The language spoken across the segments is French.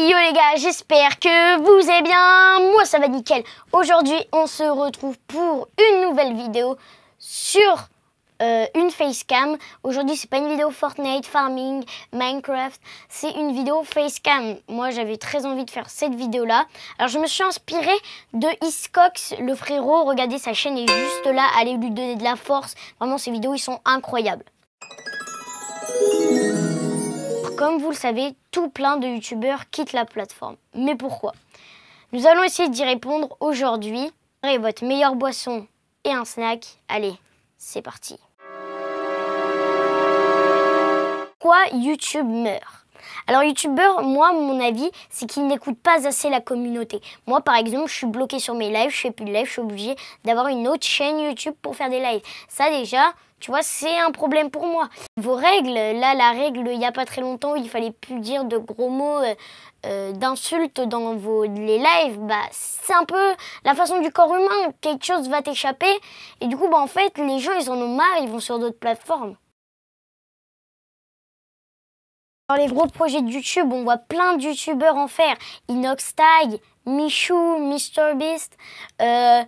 yo les gars, j'espère que vous allez bien, moi ça va nickel. Aujourd'hui on se retrouve pour une nouvelle vidéo sur une euh, une facecam. Aujourd'hui c'est pas une vidéo Fortnite, Farming, Minecraft, c'est une vidéo facecam. Moi j'avais très envie de faire cette vidéo là. Alors je me suis inspirée de Iscox, le frérot, regardez sa chaîne est juste là, allez lui donner de la force. Vraiment ces vidéos ils sont incroyables. Comme vous le savez, tout plein de youtubeurs quittent la plateforme. Mais pourquoi Nous allons essayer d'y répondre aujourd'hui. Et votre meilleure boisson et un snack. Allez, c'est parti. Pourquoi YouTube meurt alors youtubeur, moi mon avis, c'est qu'ils n'écoutent pas assez la communauté. Moi par exemple, je suis bloqué sur mes lives, je fais plus de lives, je suis obligé d'avoir une autre chaîne YouTube pour faire des lives. Ça déjà, tu vois, c'est un problème pour moi. Vos règles, là, la règle, il n'y a pas très longtemps, où il fallait plus dire de gros mots, euh, euh, d'insultes dans vos, les lives, bah, c'est un peu la façon du corps humain. Quelque chose va t'échapper. Et du coup, bah, en fait, les gens, ils en ont marre, ils vont sur d'autres plateformes. Dans les gros projets de YouTube, on voit plein de YouTubeurs en faire. Inox Tag, Michou, MrBeast. Euh,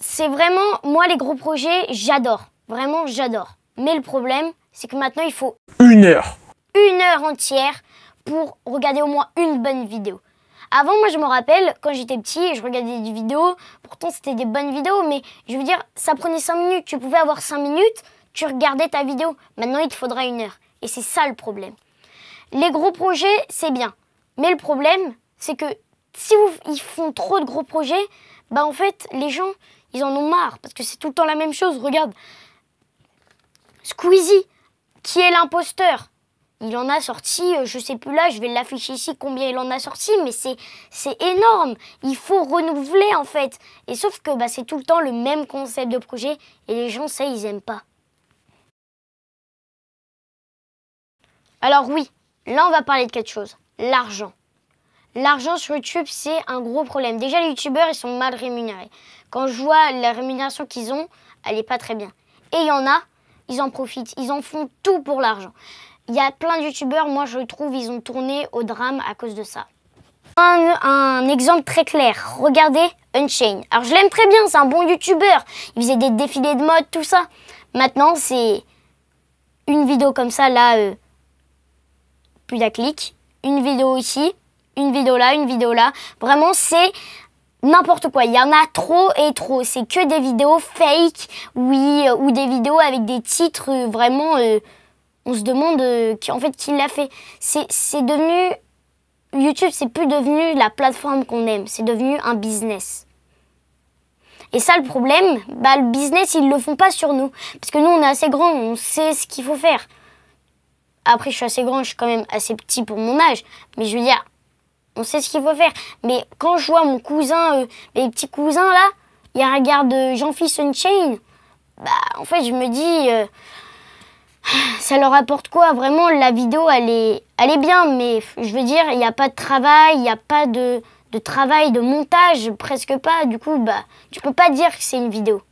c'est vraiment, moi, les gros projets, j'adore. Vraiment, j'adore. Mais le problème, c'est que maintenant, il faut une heure. Une heure entière pour regarder au moins une bonne vidéo. Avant, moi, je me rappelle, quand j'étais petit, je regardais des vidéos. Pourtant, c'était des bonnes vidéos, mais je veux dire, ça prenait 5 minutes. Tu pouvais avoir 5 minutes, tu regardais ta vidéo. Maintenant, il te faudra une heure. Et c'est ça le problème. Les gros projets, c'est bien. Mais le problème, c'est que si ils font trop de gros projets, bah en fait, les gens, ils en ont marre parce que c'est tout le temps la même chose. Regarde, Squeezie, qui est l'imposteur il en a sorti, euh, je sais plus là, je vais l'afficher ici combien il en a sorti, mais c'est c'est énorme. Il faut renouveler en fait. Et sauf que bah, c'est tout le temps le même concept de projet et les gens ça ils aiment pas. Alors oui, là on va parler de quelque chose, l'argent. L'argent sur YouTube, c'est un gros problème. Déjà, les youtubeurs, ils sont mal rémunérés. Quand je vois la rémunération qu'ils ont, elle n'est pas très bien. Et il y en a, ils en profitent. Ils en font tout pour l'argent. Il y a plein de youtubeurs, moi je trouve, ils ont tourné au drame à cause de ça. Un, exemple très clair, regardez Unchained. Alors je l'aime très bien, c'est un bon YouTuber. Il faisait des défilés de mode, tout ça. Maintenant, c'est une vidéo comme ça, là, euh, plus d'un clic. Une vidéo ici, une vidéo là, une vidéo là. Vraiment, c'est n'importe quoi. Il y en a trop et trop. C'est que des vidéos fake, oui, euh, ou des vidéos avec des titres euh, vraiment. Euh, on se demande qui, en fait qui l'a fait. C'est devenu. YouTube, c'est plus devenu la plateforme qu'on aime. C'est devenu un business. Et ça, le problème, bah, le business, ils le font pas sur nous. Parce que nous, on est assez grand, on sait ce qu'il faut faire. Après, je suis assez grand, je suis quand même assez petit pour mon âge. Mais je veux dire, on sait ce qu'il faut faire. Mais quand je vois mon cousin, euh, mes petits cousins là, ils regardent euh, Jean-Fils Unchained, bah en fait je me dis, euh, ça leur apporte quoi Vraiment, la vidéo elle est, elle est bien, mais je veux dire, il n'y a pas de travail, il n'y a pas de, travail, de montage, presque pas. Du coup, bah tu peux pas dire que c'est une vidéo.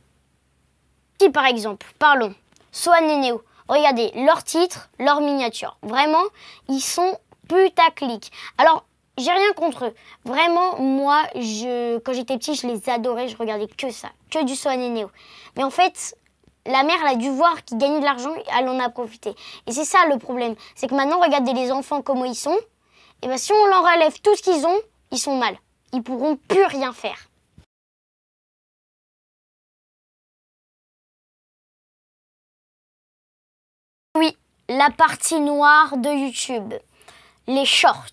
Si par exemple, parlons, Swan et Neo. Regardez, leur titre, leur miniature. Vraiment, ils sont putaclic. Alors, j'ai rien contre eux. Vraiment, moi, quand j'étais petit, je les adorais. Je regardais que ça, que du Swan et Néo. Mais en fait, la mère, elle a dû voir qu'ils gagnaient de l'argent, elle en a profité. Et c'est ça le problème. C'est que maintenant, regardez les enfants comment ils sont. Et bien, si on leur relève tout ce qu'ils ont, ils sont mal. Ils pourront plus rien faire. Oui, la partie noire de YouTube. Les shorts.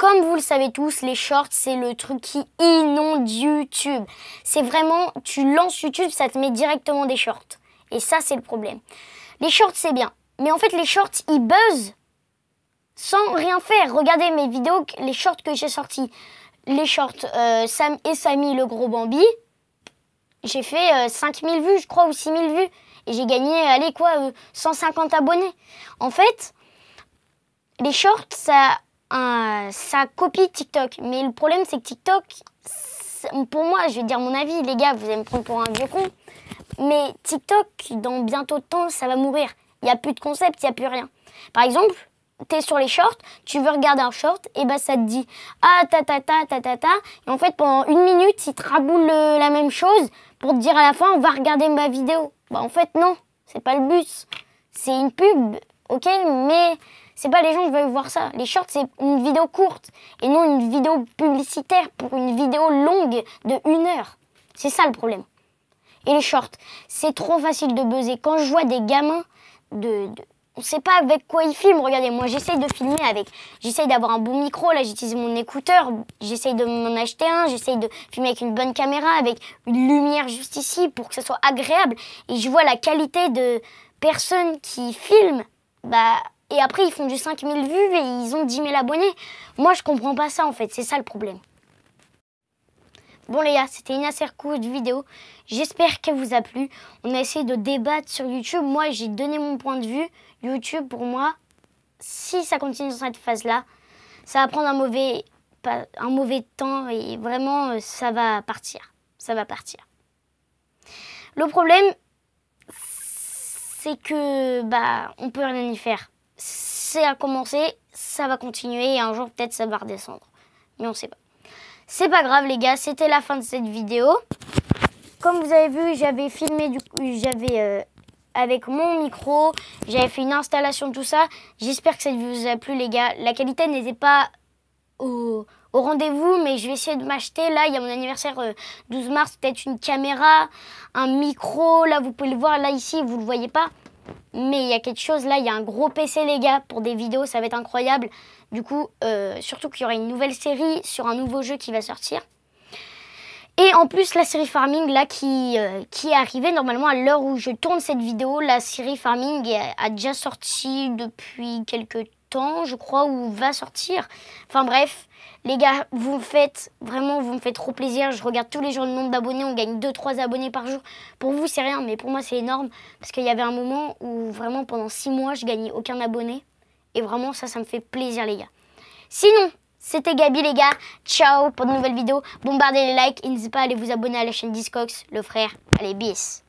Comme vous le savez tous, les shorts, c'est le truc qui inonde YouTube. C'est vraiment, tu lances YouTube, ça te met directement des shorts. Et ça, c'est le problème. Les shorts, c'est bien. Mais en fait, les shorts, ils buzzent sans rien faire. Regardez mes vidéos, les shorts que j'ai sortis. Les shorts euh, Sam et Samy, le gros Bambi. J'ai fait 5000 euh, vues, je crois, ou 6000 vues. Et j'ai gagné, allez quoi, 150 euh, abonnés. En fait, les shorts, ça ça copie TikTok. Mais le problème, c'est que TikTok, pour moi, je vais dire mon avis, les gars, vous allez me prendre pour un vieux con. Mais TikTok, dans bientôt de temps, ça va mourir. Il n'y a plus de concept, il n'y a plus rien. Par exemple, tu es sur les shorts, tu veux regarder un short, et bah ça te dit ah ta ta ta ta ta ta. Et en fait, pendant une minute, il te raboule la même chose pour te dire à la fin, on va regarder ma vidéo. Bah en fait, non, c'est pas le but. C'est une pub, ok, mais c'est pas les gens qui veulent voir ça. Les shorts, c'est une vidéo courte et non une vidéo publicitaire pour une vidéo longue de une heure. C'est ça le problème. Et les shorts, c'est trop facile de buzzer. Quand je vois des gamins de, de on sait pas avec quoi ils filment. Regardez, moi j'essaye de filmer avec, j'essaye d'avoir un bon micro. Là, j'utilise mon écouteur, j'essaye de m'en acheter un, j'essaye de filmer avec une bonne caméra, avec une lumière juste ici pour que ce soit agréable. Et je vois la qualité de personnes qui filment, bah et après ils font du 5000 vues et ils ont 10 000 abonnés. Moi je comprends pas ça en fait, c'est ça le problème. Bon les gars, c'était une assez courte vidéo. J'espère qu'elle vous a plu. On a essayé de débattre sur YouTube. Moi, j'ai donné mon point de vue. YouTube, pour moi, si ça continue dans cette phase-là, ça va prendre un mauvais, un mauvais temps et vraiment, euh, ça va partir. Ça va partir. Le problème, c'est que, bah, on peut rien y faire c'est à commencer, ça va continuer et un jour peut-être ça va redescendre. Mais on sait pas. C'est pas grave les gars, c'était la fin de cette vidéo. Comme vous avez vu, j'avais filmé du j'avais euh, avec mon micro, j'avais fait une installation de tout ça. J'espère que cette vidéo vous a plu les gars. La qualité n'était pas au, rendez-vous, mais je vais essayer de m'acheter. Là, il y a mon anniversaire 12 euh, mars, peut-être une caméra, un micro. Là, vous pouvez le voir. Là, ici, vous le voyez pas. Mais il y a quelque chose là, il y a un gros PC les gars pour des vidéos, ça va être incroyable. Du coup, euh, surtout qu'il y aura une nouvelle série sur un nouveau jeu qui va sortir. Et en plus, la série Farming, là, qui, euh, qui est arrivée, normalement, à l'heure où je tourne cette vidéo, la série Farming a, déjà sorti depuis quelques temps, je crois, ou va sortir. Enfin bref, les gars, vous me faites vraiment, vous me faites trop plaisir. Je regarde tous les jours le nombre d'abonnés, on gagne 2-3 abonnés par jour. Pour vous, c'est rien, mais pour moi, c'est énorme. Parce qu'il y avait un moment où vraiment, pendant 6 mois, je gagnais aucun abonné. Et vraiment, ça, ça me fait plaisir, les gars. Sinon, c'était Gabi les gars. Ciao pour de nouvelles vidéos. Bombardez les likes et n'hésitez pas à aller vous abonner à la chaîne Discox, le frère. Allez, bis.